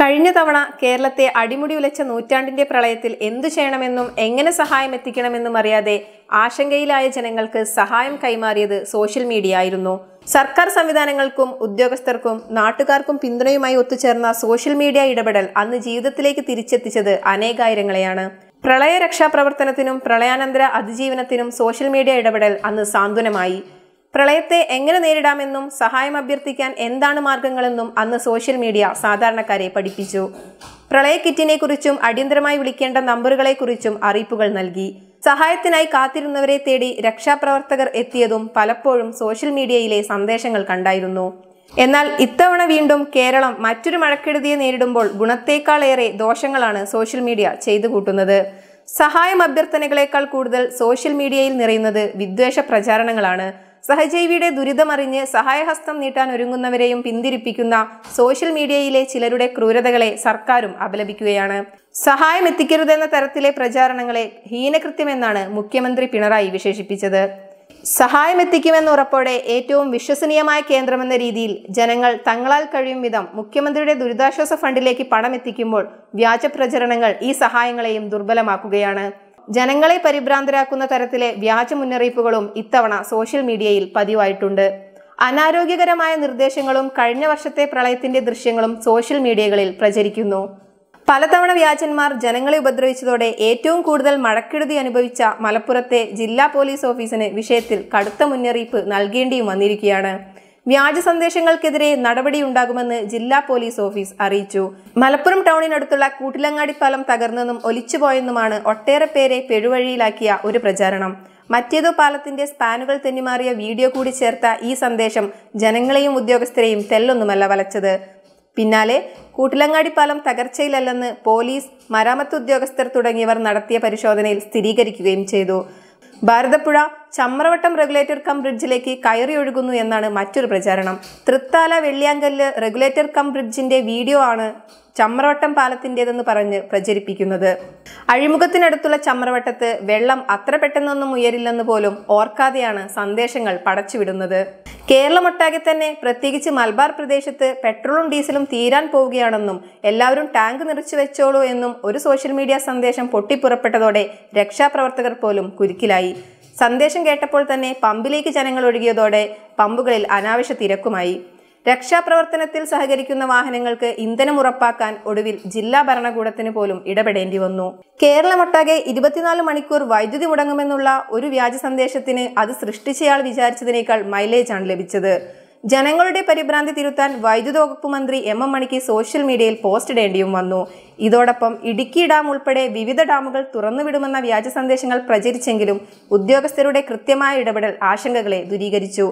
കഴിഞ്ഞ തവണ കേരളത്തെ അടിമുടി ഉലച്ച നൂറ്റാണ്ടിന്റെ പ്രളയത്തിൽ എന്തു ചെയ്യണമെന്നും എങ്ങനെ സഹായം എത്തിക്കണമെന്നും അറിയാതെ ആശങ്കയിലായ ജനങ്ങൾക്ക് സഹായം കൈമാറിയത് സോഷ്യൽ മീഡിയ ആയിരുന്നു സർക്കാർ സംവിധാനങ്ങൾക്കും ഉദ്യോഗസ്ഥർക്കും നാട്ടുകാർക്കും പിന്തുണയുമായി ഒത്തുചേർന്ന സോഷ്യൽ മീഡിയ ഇടപെടൽ അന്ന് ജീവിതത്തിലേക്ക് തിരിച്ചെത്തിച്ചത് അനേകായിരങ്ങളെയാണ് പ്രളയ രക്ഷാപ്രവർത്തനത്തിനും പ്രളയാനന്തര അതിജീവനത്തിനും സോഷ്യൽ മീഡിയ ഇടപെടൽ അന്ന് സാന്ത്വനമായി പ്രളയത്തെ എങ്ങനെ നേരിടാമെന്നും സഹായം അഭ്യർത്ഥിക്കാൻ എന്താണ് മാർഗങ്ങളെന്നും അന്ന് സോഷ്യൽ മീഡിയ സാധാരണക്കാരെ പഠിപ്പിച്ചു പ്രളയ കുറിച്ചും അടിയന്തരമായി വിളിക്കേണ്ട നമ്പറുകളെക്കുറിച്ചും അറിയിപ്പുകൾ നൽകി സഹായത്തിനായി കാത്തിരുന്നവരെ തേടി രക്ഷാപ്രവർത്തകർ എത്തിയതും പലപ്പോഴും സോഷ്യൽ മീഡിയയിലെ സന്ദേശങ്ങൾ കണ്ടായിരുന്നു എന്നാൽ ഇത്തവണ വീണ്ടും കേരളം മറ്റൊരു മഴക്കെടുതിയെ നേരിടുമ്പോൾ ഗുണത്തേക്കാളേറെ ദോഷങ്ങളാണ് സോഷ്യൽ മീഡിയ ചെയ്തു കൂട്ടുന്നത് സഹായം അഭ്യർത്ഥനകളേക്കാൾ കൂടുതൽ സോഷ്യൽ മീഡിയയിൽ നിറയുന്നത് വിദ്വേഷ പ്രചാരണങ്ങളാണ് സഹജീവിയുടെ ദുരിതമറിഞ്ഞ് സഹായഹസ്തം നീട്ടാൻ ഒരുങ്ങുന്നവരെയും പിന്തിരിപ്പിക്കുന്ന സോഷ്യൽ മീഡിയയിലെ ചിലരുടെ ക്രൂരതകളെ സർക്കാരും അപലപിക്കുകയാണ് സഹായം എത്തിക്കരുതെന്ന തരത്തിലെ പ്രചാരണങ്ങളെ ഹീനകൃത്യമെന്നാണ് മുഖ്യമന്ത്രി പിണറായി വിശേഷിപ്പിച്ചത് സഹായം എത്തിക്കുമെന്ന ഉറപ്പോടെ ഏറ്റവും വിശ്വസനീയമായ കേന്ദ്രമെന്ന രീതിയിൽ ജനങ്ങൾ തങ്ങളാൽ കഴിയും വിധം മുഖ്യമന്ത്രിയുടെ ദുരിതാശ്വാസ ഫണ്ടിലേക്ക് പണം എത്തിക്കുമ്പോൾ വ്യാജ പ്രചരണങ്ങൾ ഈ സഹായങ്ങളെയും ദുർബലമാക്കുകയാണ് ജനങ്ങളെ പരിഭ്രാന്തരാക്കുന്ന തരത്തിലെ വ്യാജ മുന്നറിയിപ്പുകളും ഇത്തവണ സോഷ്യൽ മീഡിയയിൽ പതിവായിട്ടുണ്ട് അനാരോഗ്യകരമായ നിർദ്ദേശങ്ങളും കഴിഞ്ഞ വർഷത്തെ പ്രളയത്തിന്റെ ദൃശ്യങ്ങളും സോഷ്യൽ മീഡിയകളിൽ പ്രചരിക്കുന്നു പലതവണ വ്യാജന്മാർ ജനങ്ങളെ ഉപദ്രവിച്ചതോടെ ഏറ്റവും കൂടുതൽ മഴക്കെടുതി അനുഭവിച്ച മലപ്പുറത്തെ ജില്ലാ പോലീസ് ഓഫീസിന് വിഷയത്തിൽ കടുത്ത മുന്നറിയിപ്പ് നൽകേണ്ടിയും വന്നിരിക്കുകയാണ് വ്യാജ സന്ദേശങ്ങൾക്കെതിരെ നടപടിയുണ്ടാകുമെന്ന് ജില്ലാ പോലീസ് ഓഫീസ് അറിയിച്ചു മലപ്പുറം ടൗണിനടുത്തുള്ള കൂട്ടിലങ്ങാടി പാലം തകർന്നെന്നും ഒലിച്ചുപോയെന്നുമാണ് ഒട്ടേറെ പേരെ പെഴുവഴിയിലാക്കിയ ഒരു പ്രചാരണം മറ്റേതോ പാലത്തിന്റെ സ്പാനുകൾ തെന്നിമാറിയ വീഡിയോ കൂടി ചേർത്ത ഈ സന്ദേശം ജനങ്ങളെയും ഉദ്യോഗസ്ഥരെയും തെല്ലൊന്നുമല്ല വലച്ചത് പിന്നാലെ കൂട്ടിലങ്ങാടി പാലം തകർച്ചയിലല്ലെന്ന് പോലീസ് മരാമത്ത് ഉദ്യോഗസ്ഥർ തുടങ്ങിയവർ നടത്തിയ പരിശോധനയിൽ സ്ഥിരീകരിക്കുകയും ചെയ്തു ഭാരതപ്പുഴ ചമ്രവട്ടം റെഗുലേറ്റർ കം ബ്രിഡ്ജിലേക്ക് കയറി ഒഴുകുന്നു എന്നാണ് മറ്റൊരു പ്രചാരണം തൃത്താല വെള്ളിയാങ്കല്ല് റെഗുലേറ്റർ കം ബ്രിഡ്ജിന്റെ വീഡിയോ ആണ് ചമ്രവട്ടം പാലത്തിൻ്റെതെന്ന് പറഞ്ഞ് പ്രചരിപ്പിക്കുന്നത് അഴിമുഖത്തിനടുത്തുള്ള ചമ്രവട്ടത്ത് വെള്ളം അത്ര പെട്ടെന്നൊന്നും ഉയരില്ലെന്ന് പോലും ഓർക്കാതെയാണ് സന്ദേശങ്ങൾ പടച്ചുവിടുന്നത് കേരളമൊട്ടാകെ തന്നെ പ്രത്യേകിച്ച് മലബാർ പ്രദേശത്ത് പെട്രോളും ഡീസലും തീരാൻ പോവുകയാണെന്നും എല്ലാവരും ടാങ്ക് നിറച്ചു വെച്ചോളൂ എന്നും ഒരു സോഷ്യൽ മീഡിയ സന്ദേശം പൊട്ടിപ്പുറപ്പെട്ടതോടെ രക്ഷാപ്രവർത്തകർ പോലും കുരുക്കിലായി സന്ദേശം കേട്ടപ്പോൾ തന്നെ പമ്പിലേക്ക് ജനങ്ങൾ ഒഴുകിയതോടെ പമ്പുകളിൽ അനാവശ്യ തിരക്കുമായി രക്ഷാപ്രവർത്തനത്തിൽ സഹകരിക്കുന്ന വാഹനങ്ങൾക്ക് ഇന്ധനം ഉറപ്പാക്കാൻ ഒടുവിൽ ജില്ലാ ഭരണകൂടത്തിന് പോലും ഇടപെടേണ്ടി വന്നു കേരളമൊട്ടാകെ ഇരുപത്തിനാല് മണിക്കൂർ വൈദ്യുതി മുടങ്ങുമെന്നുള്ള ഒരു വ്യാജ സന്ദേശത്തിന് അത് സൃഷ്ടിച്ചയാൾ വിചാരിച്ചതിനേക്കാൾ മൈലേജാണ് ലഭിച്ചത് ജനങ്ങളുടെ പരിഭ്രാന്തി തിരുത്താൻ വൈദ്യുത വകുപ്പ് മന്ത്രി എം എം മണിക്ക് സോഷ്യൽ മീഡിയയിൽ പോസ്റ്റ് ഇടേണ്ടിയും വന്നു ഇതോടൊപ്പം ഇടുക്കി ഡാം ഉൾപ്പെടെ വിവിധ ഡാമുകൾ തുറന്നുവിടുമെന്ന വ്യാജ സന്ദേശങ്ങൾ പ്രചരിച്ചെങ്കിലും ഉദ്യോഗസ്ഥരുടെ കൃത്യമായ ഇടപെടൽ ആശങ്കകളെ ദൂരീകരിച്ചു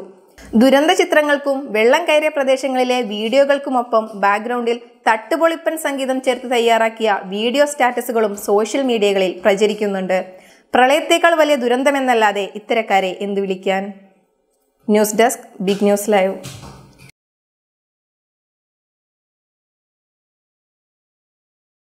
ദുരന്ത ചിത്രങ്ങൾക്കും വെള്ളം കയറിയ പ്രദേശങ്ങളിലെ വീഡിയോകൾക്കുമൊപ്പം ബാക്ക്ഗ്രൗണ്ടിൽ തട്ടുപൊളിപ്പൻ സംഗീതം ചേർത്ത് തയ്യാറാക്കിയ വീഡിയോ സ്റ്റാറ്റസുകളും സോഷ്യൽ മീഡിയകളിൽ പ്രചരിക്കുന്നുണ്ട് പ്രളയത്തേക്കാൾ വലിയ ദുരന്തമെന്നല്ലാതെ ഇത്തരക്കാരെ എന്തു വിളിക്കാൻ news desk big news live